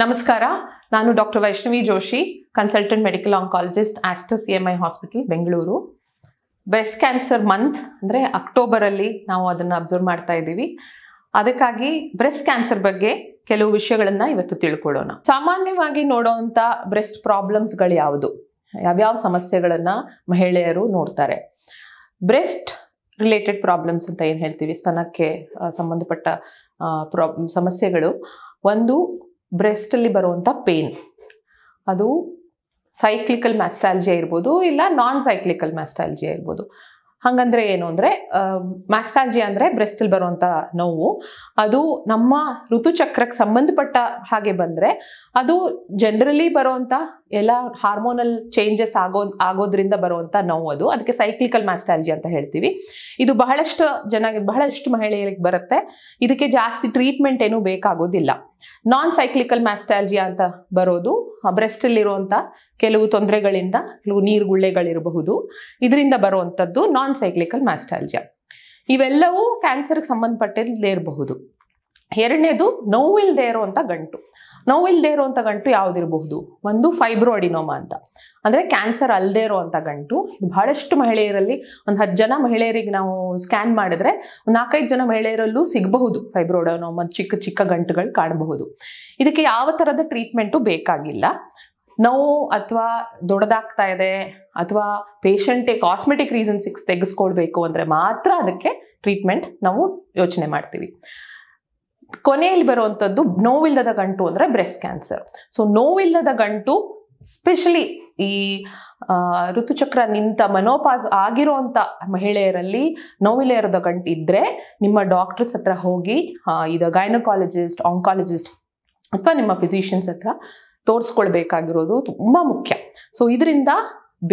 ನಮಸ್ಕಾರ ನಾನು doctor Vaishnavi Joshi consultant medical oncologist Aster C M I hospital Bengaluru breast cancer month ಅಂದರೆ ಅಕ್ಟೋಬರಲ್ಲಿ ನಾವು ಅದನ್ನು ಅಬ್ಸರ್ವ್ ಮಾಡ್ತಾ ಇದ್ದೀವಿ ಅದಕ್ಕಾಗಿ ಬ್ರೆಸ್ಟ್ ಕ್ಯಾನ್ಸರ್ ಬಗ್ಗೆ ಕೆಲವು ವಿಷಯಗಳನ್ನು ಇವತ್ತು ತಿಳ್ಕೊಳ್ಳೋಣ ಸಾಮಾನ್ಯವಾಗಿ ನೋಡೋವಂಥ ಬ್ರೆಸ್ಟ್ ಪ್ರಾಬ್ಲಮ್ಸ್ಗಳು ಯಾವುದು ಯಾವ್ಯಾವ ಸಮಸ್ಯೆಗಳನ್ನು ಮಹಿಳೆಯರು ನೋಡ್ತಾರೆ ಬ್ರೆಸ್ಟ್ ರಿಲೇಟೆಡ್ ಪ್ರಾಬ್ಲಮ್ಸ್ ಅಂತ ಏನು ಹೇಳ್ತೀವಿ ಸ್ತನಕ್ಕೆ ಸಂಬಂಧಪಟ್ಟ ಪ್ರಾಬ್ ಸಮಸ್ಯೆಗಳು ಒಂದು ಬ್ರೆಸ್ಟಲ್ಲಿ ಬರುವಂಥ ಪೇನ್ ಅದು ಸೈಕ್ಲಿಕಲ್ ಮ್ಯಾಸ್ಟಾಲ್ಜಿಯಾ ಇರ್ಬೋದು ಇಲ್ಲ ನಾನ್ ಸೈಕ್ಲಿಕಲ್ ಮ್ಯಾಸ್ಟಾಲ್ಜಿಯಾ ಇರ್ಬೋದು ಹಾಗಂದ್ರೆ ಏನು ಅಂದರೆ ಅಂದ್ರೆ ಅಂದರೆ ಬ್ರೆಸ್ಟಲ್ಲಿ ಬರುವಂಥ ನೋವು ಅದು ನಮ್ಮ ಋತುಚಕ್ರಕ್ಕೆ ಸಂಬಂಧಪಟ್ಟ ಹಾಗೆ ಬಂದರೆ ಅದು ಜನರಲಿ ಬರುವಂಥ ಎಲ್ಲ ಹಾರ್ಮೋನಲ್ ಚೇಂಜಸ್ ಆಗೋ ಆಗೋದ್ರಿಂದ ಬರುವಂಥ ನೋವು ಅದು ಅದಕ್ಕೆ ಸೈಕ್ಲಿಕಲ್ ಮ್ಯಾಸ್ಟಾಲಜಿ ಅಂತ ಹೇಳ್ತೀವಿ ಇದು ಬಹಳಷ್ಟು ಜನ ಬಹಳಷ್ಟು ಮಹಿಳೆಯರಿಗೆ ಬರುತ್ತೆ ಇದಕ್ಕೆ ಜಾಸ್ತಿ ಟ್ರೀಟ್ಮೆಂಟ್ ಏನು ಬೇಕಾಗೋದಿಲ್ಲ ನಾನ್ ಸೈಕ್ಲಿಕಲ್ ಮ್ಯಾಸ್ಟಾಲಜಿಯಾ ಅಂತ ಬರೋದು ಬ್ರೆಸ್ಟಲ್ಲಿರುವಂಥ ಕೆಲವು ತೊಂದರೆಗಳಿಂದ ಕೆಲವು ನೀರು ಗುಳ್ಳೆಗಳಿರಬಹುದು ಇದರಿಂದ ಬರುವಂಥದ್ದು ನಾನ್ ಸೈಕ್ಲಿಕಲ್ ಮ್ಯಾಸ್ಟಾಲಜಿಯಾ ಇವೆಲ್ಲವೂ ಕ್ಯಾನ್ಸರ್ಗೆ ಸಂಬಂಧಪಟ್ಟಿಲ್ಲದೆ ಇರಬಹುದು ಎರಡನೇದು ನೋವಿಲ್ಲದೆ ಇರುವಂಥ ಗಂಟು ನೋವಿಲ್ಲದೆ ಇರುವಂಥ ಗಂಟು ಯಾವುದಿರಬಹುದು ಒಂದು ಫೈಬ್ರೋ ಅಂತ ಅಂದರೆ ಕ್ಯಾನ್ಸರ್ ಅಲ್ಲದೆ ಇರುವಂಥ ಗಂಟು ಇದು ಬಹಳಷ್ಟು ಮಹಿಳೆಯರಲ್ಲಿ ಒಂದು ಹತ್ತು ಜನ ಮಹಿಳೆಯರಿಗೆ ನಾವು ಸ್ಕ್ಯಾನ್ ಮಾಡಿದ್ರೆ ಒಂದು ನಾಲ್ಕೈದು ಜನ ಮಹಿಳೆಯರಲ್ಲೂ ಸಿಗಬಹುದು ಫೈಬ್ರೋಡನೋಮಾ ಚಿಕ್ಕ ಚಿಕ್ಕ ಗಂಟುಗಳು ಕಾಣಬಹುದು ಇದಕ್ಕೆ ಯಾವ ಥರದ ಟ್ರೀಟ್ಮೆಂಟು ಬೇಕಾಗಿಲ್ಲ ನೋವು ಅಥವಾ ದೊಡ್ಡದಾಗ್ತಾ ಇದೆ ಅಥವಾ ಪೇಷಂಟೇ ಕಾಸ್ಮೆಟಿಕ್ ರೀಸನ್ಸಿಗೆ ತೆಗೆಸ್ಕೊಳ್ಬೇಕು ಅಂದರೆ ಮಾತ್ರ ಅದಕ್ಕೆ ಟ್ರೀಟ್ಮೆಂಟ್ ನಾವು ಯೋಚನೆ ಮಾಡ್ತೀವಿ ಕೊನೆಯಲ್ಲಿ ಬರುವಂಥದ್ದು ನೋವಿಲ್ಲದ ಗಂಟು ಅಂದರೆ ಬ್ರೆಸ್ಟ್ ಕ್ಯಾನ್ಸರ್ ಸೊ ನೋವಿಲ್ಲದ ಗಂಟು ಸ್ಪೆಷಲಿ ಈ ಋತುಚಕ್ರ ನಿಂತ ಮನೋಪಾಸ್ ಆಗಿರೋಂಥ ಮಹಿಳೆಯರಲ್ಲಿ ನೋವಿಲ್ಲದ ಗಂಟು ಇದ್ದರೆ ನಿಮ್ಮ ಡಾಕ್ಟರ್ಸ್ ಹತ್ರ ಹೋಗಿ ಇದು ಗೈನಕಾಲಜಿಸ್ಟ್ ಆಂಕಾಲಜಿಸ್ಟ್ ಅಥವಾ ನಿಮ್ಮ ಫಿಸಿಷಿಯನ್ಸ್ ಹತ್ರ ತೋರಿಸ್ಕೊಳ್ಬೇಕಾಗಿರೋದು ತುಂಬ ಮುಖ್ಯ ಸೊ ಇದರಿಂದ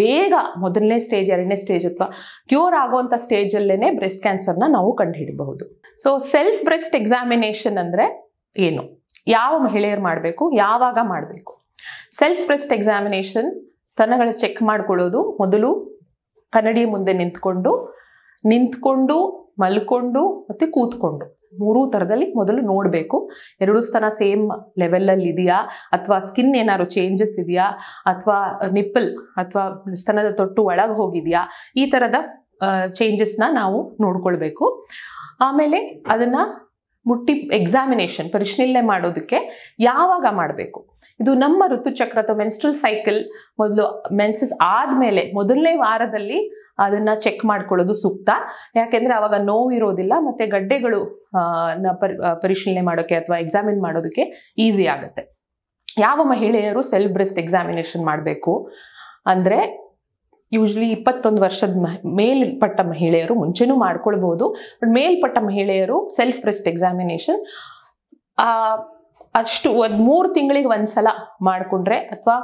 ಬೇಗ ಮೊದಲನೇ ಸ್ಟೇಜ್ ಎರಡನೇ ಸ್ಟೇಜ್ ಅಥವಾ ಕ್ಯೂರ್ ಆಗುವಂಥ ಸ್ಟೇಜಲ್ಲೇ ಬ್ರೆಸ್ಟ್ ಕ್ಯಾನ್ಸರ್ನ ನಾವು ಕಂಡುಹಿಡಬಹುದು ಸೊ ಸೆಲ್ಫ್ ಬ್ರೆಸ್ಟ್ ಎಕ್ಸಾಮಿನೇಷನ್ ಅಂದರೆ ಏನು ಯಾವ ಮಹಿಳೆಯರು ಮಾಡಬೇಕು ಯಾವಾಗ ಮಾಡಬೇಕು ಸೆಲ್ಫ್ ಬ್ರೆಸ್ಟ್ ಎಕ್ಸಾಮಿನೇಷನ್ ಸ್ತನಗಳ ಚೆಕ್ ಮಾಡಿಕೊಳ್ಳೋದು ಮೊದಲು ಕನ್ನಡಿ ಮುಂದೆ ನಿಂತ್ಕೊಂಡು ನಿಂತ್ಕೊಂಡು ಮಲ್ಕೊಂಡು ಮತ್ತು ಕೂತ್ಕೊಂಡು ಮೂರೂ ಥರದಲ್ಲಿ ಮೊದಲು ನೋಡಬೇಕು ಎರಡು ಸ್ತನ ಸೇಮ್ ಲೆವೆಲಲ್ಲಿ ಇದೆಯಾ ಅಥವಾ ಸ್ಕಿನ್ ಏನಾದ್ರು ಚೇಂಜಸ್ ಇದೆಯಾ ಅಥವಾ ನಿಪ್ಪಲ್ ಅಥವಾ ಸ್ತನದ ತೊಟ್ಟು ಒಳಗೆ ಹೋಗಿದೆಯಾ ಈ ಥರದ ಚೇಂಜಸ್ನ ನಾವು ನೋಡ್ಕೊಳ್ಬೇಕು ಆಮೇಲೆ ಅದನ್ನು ಮುಟ್ಟಿ ಎಕ್ಸಾಮಿನೇಷನ್ ಪರಿಶೀಲನೆ ಮಾಡೋದಕ್ಕೆ ಯಾವಾಗ ಮಾಡಬೇಕು ಇದು ನಮ್ಮ ಋತುಚಕ್ರ ಅಥವಾ ಮೆನ್ಸ್ಟ್ರಲ್ ಸೈಕಲ್ ಮೊದಲು ಮೆನ್ಸಸ್ ಆದಮೇಲೆ ಮೊದಲನೇ ವಾರದಲ್ಲಿ ಅದನ್ನು ಚೆಕ್ ಮಾಡ್ಕೊಳ್ಳೋದು ಸೂಕ್ತ ಯಾಕೆಂದರೆ ಆವಾಗ ನೋವು ಇರೋದಿಲ್ಲ ಮತ್ತು ಗಡ್ಡೆಗಳು ಪರಿಶೀಲನೆ ಮಾಡೋಕ್ಕೆ ಅಥವಾ ಎಕ್ಸಾಮಿನ್ ಮಾಡೋದಕ್ಕೆ ಈಸಿ ಆಗುತ್ತೆ ಯಾವ ಮಹಿಳೆಯರು ಸೆಲ್ಫ್ ಬ್ರೆಸ್ಟ್ ಎಕ್ಸಾಮಿನೇಷನ್ ಮಾಡಬೇಕು ಅಂದರೆ ಯೂಶ್ವಲಿ ಇಪ್ಪತ್ತೊಂದು ವರ್ಷದ ಮಹ ಮೇಲ್ಪಟ್ಟ ಮಹಿಳೆಯರು ಮುಂಚೆನೂ ಮಾಡ್ಕೊಳ್ಬೋದು ಬಟ್ ಮೇಲ್ಪಟ್ಟ ಮಹಿಳೆಯರು ಸೆಲ್ಫ್ ಪ್ರೆಸ್ಟ್ ಎಕ್ಸಾಮಿನೇಷನ್ ಅಷ್ಟು ಒಂದು ಮೂರು ತಿಂಗಳಿಗೆ ಒಂದ್ಸಲ ಮಾಡಿಕೊಂಡ್ರೆ ಅಥವಾ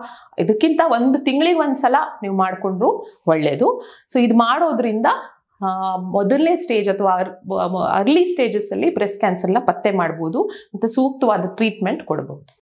ಇದಕ್ಕಿಂತ ಒಂದು ತಿಂಗಳಿಗೆ ಒಂದ್ಸಲ ನೀವು ಮಾಡಿಕೊಂಡ್ರು ಒಳ್ಳೆಯದು ಸೊ ಇದು ಮಾಡೋದ್ರಿಂದ ಮೊದಲನೇ ಸ್ಟೇಜ್ ಅಥವಾ ಅರ್ಲಿ ಸ್ಟೇಜಸ್ಸಲ್ಲಿ ಬ್ರೆಸ್ಟ್ ಕ್ಯಾನ್ಸರ್ನ ಪತ್ತೆ ಮಾಡ್ಬೋದು ಮತ್ತು ಸೂಕ್ತವಾದ ಟ್ರೀಟ್ಮೆಂಟ್ ಕೊಡ್ಬೋದು